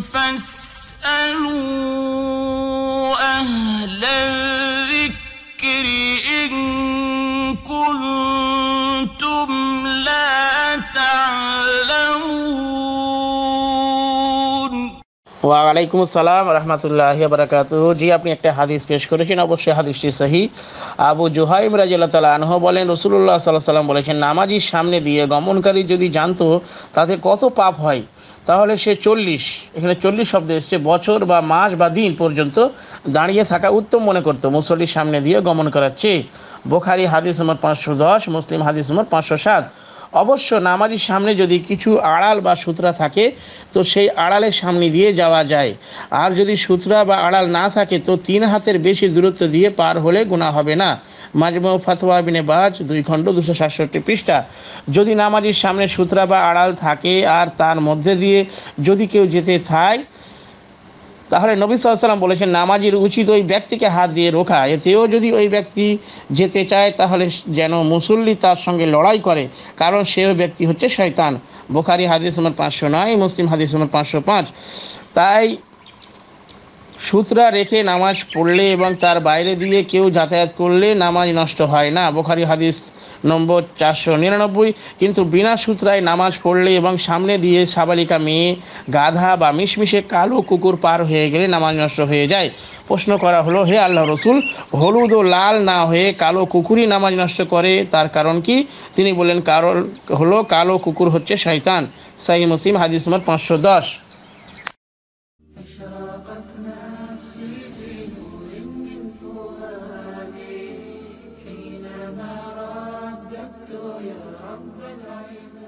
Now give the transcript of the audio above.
فاسألوا أهل الذكر إن كنتم لا تعلمون ওয়ালাইকুম আসসালাম রহমতুল্লাহ বারাকাত জি আপনি একটা হাদিস পেশ করেছেন অবশ্যই হাদিসটি সাহি আবু জুহাইম রাজিল্লা তালা আনহ বলেন রসুল্লাহ সাল্লাহ সাল্লাম বলেছেন নামাজির সামনে দিয়ে গমনকারী যদি জানতো তাতে কত পাপ হয় তাহলে সে চল্লিশ এখানে চল্লিশ শব্দ এসছে বছর বা মাস বা দিন পর্যন্ত দাঁড়িয়ে থাকা উত্তম মনে করতো মুসল্লির সামনে দিয়ে গমন করাচ্ছে বোখারি হাদিস নম্বর পাঁচশো দশ মুসলিম হাদিস নম্বর পাঁচশো সাত অবশ্য নামাজির সামনে যদি কিছু আড়াল বা সুতরা থাকে তো সেই আড়ালের সামনে দিয়ে যাওয়া যায় আর যদি সুতরা বা আড়াল না থাকে তো তিন হাতের বেশি দূরত্ব দিয়ে পার হলে গুণা হবে না মাজমা ফাতোয়া বিনে বাজ দুই খণ্ড দুশো সাতষট্টি পৃষ্ঠা যদি নামাজির সামনে সুতরা বা আড়াল থাকে আর তার মধ্যে দিয়ে যদি কেউ যেতে চায় তাহলে নবী সাল্লাম বলেছেন নামাজির উচিত ওই ব্যক্তিকে হাত দিয়ে রোখা এতেও যদি ওই ব্যক্তি যেতে চায় তাহলে যেন মুসল্লি তার সঙ্গে লড়াই করে কারণ সে ব্যক্তি হচ্ছে শয়তান বোখারি হাদিস উমর পাঁচশো নয় মুসলিম হাদিস উমর পাঁচশো পাঁচ তাই সুতরা রেখে নামাজ পড়লে এবং তার বাইরে দিয়ে কেউ যাতায়াত করলে নামাজ নষ্ট হয় না বোখারি হাদিস নম্বর চারশো নিরানব্বই কিন্তু বিনা সূত্রায় নামাজ পড়লে এবং সামনে দিয়ে সাবালিকা মেয়ে গাধা বা মিশমিশে কালো কুকুর পার হয়ে গেলে নামাজ নষ্ট হয়ে যায় প্রশ্ন করা হলো হে আল্লাহ রসুল হলুদ ও লাল না হয়ে কালো কুকুরই নামাজ নষ্ট করে তার কারণ কি তিনি বলেন কারণ হলো কালো কুকুর হচ্ছে শয়তান সাই মুসিম হাদিস পাঁচশো দশ العلم